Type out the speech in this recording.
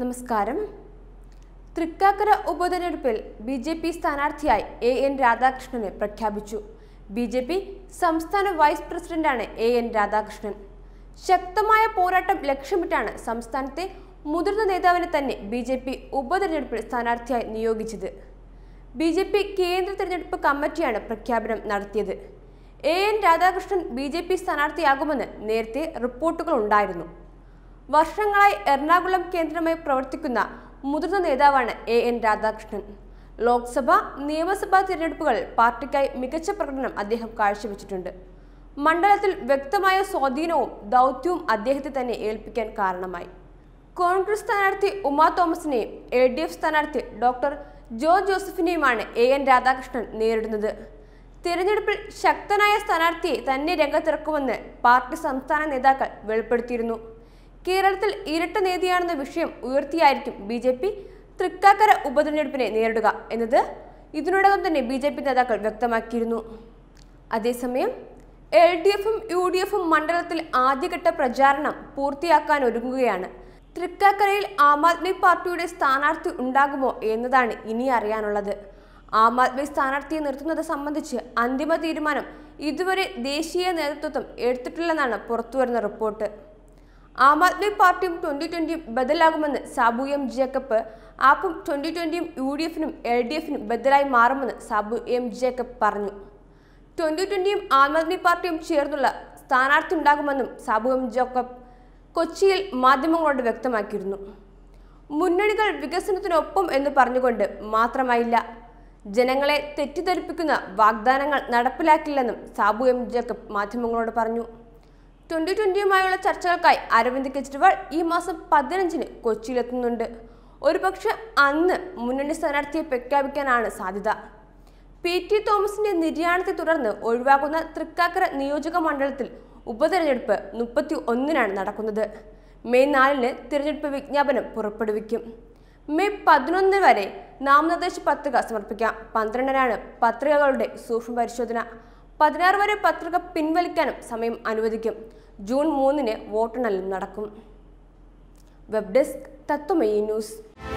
നമസ്കാരം തൃക്കാക്കര ഉപതെരഞ്ഞെടുപ്പിൽ B J P സ്ഥാനാർത്ഥിയായി എ എൻ രാധാകൃഷ്ണനെ പ്രഖ്യാപിച്ചു ബി ജെ പി സംസ്ഥാന വൈസ് പ്രസിഡന്റാണ് എ എൻ രാധാകൃഷ്ണൻ ശക്തമായ പോരാട്ടം ലക്ഷ്യമിട്ടാണ് സംസ്ഥാനത്തെ മുതിർന്ന നേതാവിനെ തന്നെ ബി ജെ പി ഉപതെരഞ്ഞെടുപ്പിൽ സ്ഥാനാർത്ഥിയായി നിയോഗിച്ചത് ബി ജെ പി കേന്ദ്ര തിരഞ്ഞെടുപ്പ് കമ്മിറ്റിയാണ് പ്രഖ്യാപനം നടത്തിയത് A N Radhakrishnan B J P സ്ഥാനാർത്ഥിയാകുമെന്ന് നേരത്തെ റിപ്പോർട്ടുകൾ ഉണ്ടായിരുന്നു വർഷങ്ങളായി എറണാകുളം കേന്ദ്രമായി പ്രവർത്തിക്കുന്ന മുതിർന്ന നേതാവാണ് എ എൻ രാധാകൃഷ്ണൻ ലോക്സഭ നിയമസഭാ തിരഞ്ഞെടുപ്പുകൾ പാർട്ടിക്കായി മികച്ച പ്രകടനം അദ്ദേഹം കാഴ്ചവെച്ചിട്ടുണ്ട് മണ്ഡലത്തിൽ വ്യക്തമായ സ്വാധീനവും ദൗത്യവും അദ്ദേഹത്തെ തന്നെ ഏൽപ്പിക്കാൻ കാരണമായി കോൺഗ്രസ് സ്ഥാനാർത്ഥി ഉമാ തോമസിനെയും എൽ ഡി എഫ് സ്ഥാനാർത്ഥി ഡോക്ടർ ജോ ജോസഫിനെയുമാണ് എ എൻ രാധാകൃഷ്ണൻ നേരിടുന്നത് തിരഞ്ഞെടുപ്പിൽ ശക്തനായ സ്ഥാനാർത്ഥിയെ തന്നെ രംഗത്തിറക്കുമെന്ന് പാർട്ടി സംസ്ഥാന നേതാക്കൾ വെളിപ്പെടുത്തിയിരുന്നു കേരളത്തിൽ ഇരട്ട നീതിയാണെന്ന വിഷയം ഉയർത്തിയായിരിക്കും ബി ജെ പി തൃക്കാക്കര ഉപതെരഞ്ഞെടുപ്പിനെ നേരിടുക എന്നത് ഇതിനോടകം തന്നെ ബി ജെ പി നേതാക്കൾ വ്യക്തമാക്കിയിരുന്നു അതേസമയം എൽ ഡി എഫും യു ഡി എഫും മണ്ഡലത്തിൽ ആദ്യഘട്ട പ്രചാരണം പൂർത്തിയാക്കാൻ ഒരുങ്ങുകയാണ് തൃക്കാക്കരയിൽ ആം ആദ്മി പാർട്ടിയുടെ സ്ഥാനാർത്ഥി ഉണ്ടാകുമോ എന്നതാണ് ഇനി അറിയാനുള്ളത് ആം ആദ്മി സ്ഥാനാർത്ഥിയെ നിർത്തുന്നത് സംബന്ധിച്ച് അന്തിമ തീരുമാനം ഇതുവരെ ദേശീയ നേതൃത്വം എടുത്തിട്ടില്ലെന്നാണ് പുറത്തുവരുന്ന റിപ്പോർട്ട് ആം ആദ്മി പാർട്ടിയും ട്വന്റി ട്വന്റിയും ബദലാകുമെന്ന് സാബു എം ജേക്കബ് ആപ്പും ട്വന്റി ട്വന്റിയും യു ഡി എഫിനും എൽ ഡി എഫിനും ബദലായി മാറുമെന്ന് സാബു എം ജേക്കബ് പറഞ്ഞു ട്വന്റി ട്വന്റിയും ആം ആദ്മി പാർട്ടിയും ചേർന്നുള്ള സ്ഥാനാർത്ഥി ഉണ്ടാകുമെന്നും സാബു എം ജേക്കബ് കൊച്ചിയിൽ മാധ്യമങ്ങളോട് വ്യക്തമാക്കിയിരുന്നു മുന്നണികൾ വികസനത്തിനൊപ്പം എന്ന് പറഞ്ഞുകൊണ്ട് മാത്രമായില്ല ജനങ്ങളെ തെറ്റിദ്ധരിപ്പിക്കുന്ന വാഗ്ദാനങ്ങൾ നടപ്പിലാക്കില്ലെന്നും സാബു എം ജേക്കബ് മാധ്യമങ്ങളോട് പറഞ്ഞു ട്വന്റി ട്വന്റിയുമായുള്ള ചർച്ചകൾക്കായി അരവിന്ദ് കെജ്രിവാൾ ഈ മാസം പതിനഞ്ചിന് കൊച്ചിയിലെത്തുന്നുണ്ട് ഒരുപക്ഷെ അന്ന് മുന്നണി സ്ഥാനാർത്ഥിയെ പ്രഖ്യാപിക്കാനാണ് സാധ്യത പി ടി തോമസിന്റെ നിര്യാണത്തെ തുടർന്ന് ഒഴിവാക്കുന്ന തൃക്കാക്കര നിയോജക മണ്ഡലത്തിൽ ഉപതെരഞ്ഞെടുപ്പ് മുപ്പത്തി ഒന്നിനാണ് നടക്കുന്നത് മെയ് നാലിന് തിരഞ്ഞെടുപ്പ് വിജ്ഞാപനം പുറപ്പെടുവിക്കും മെയ് പതിനൊന്ന് വരെ നാമനിർദ്ദേശ പത്രിക സമർപ്പിക്കാം പന്ത്രണ്ടിനാണ് പത്രികകളുടെ സൂക്ഷ്മ പരിശോധന പതിനാറ് വരെ പത്രിക പിൻവലിക്കാനും സമയം അനുവദിക്കും ജൂൺ മൂന്നിന് വോട്ടെണ്ണൽ നടക്കും വെബ് ഡെസ്ക് തത്വമയി ന്യൂസ്